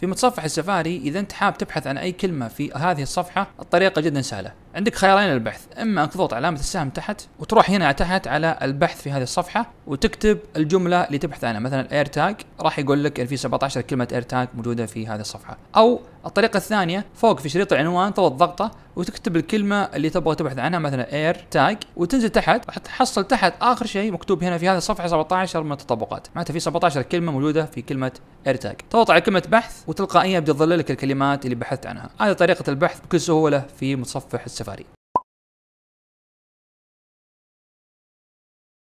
في متصفح السفاري اذا انت حاب تبحث عن اي كلمه في هذه الصفحه الطريقه جدا سهله عندك خيارين للبحث اما انك تضغط علامه السهم تحت وتروح هنا تحت على البحث في هذه الصفحه وتكتب الجمله اللي تبحث عنها مثلا اير تاج راح يقول لك ان في 17 كلمه اير تاج موجوده في هذه الصفحه او الطريقه الثانيه فوق في شريط العنوان تضغط ضغطه وتكتب الكلمه اللي تبغى تبحث عنها مثلا اير تاج وتنزل تحت راح تحصل تحت اخر شيء مكتوب هنا في هذه الصفحه 17 من التطابقات معناته في 17 كلمه موجوده في كلمه اير تاج تضغط على كلمه بحث وتلقائيا بتظهر لك الكلمات اللي بحثت عنها هذه طريقه البحث بكل سهوله في متصفح Safari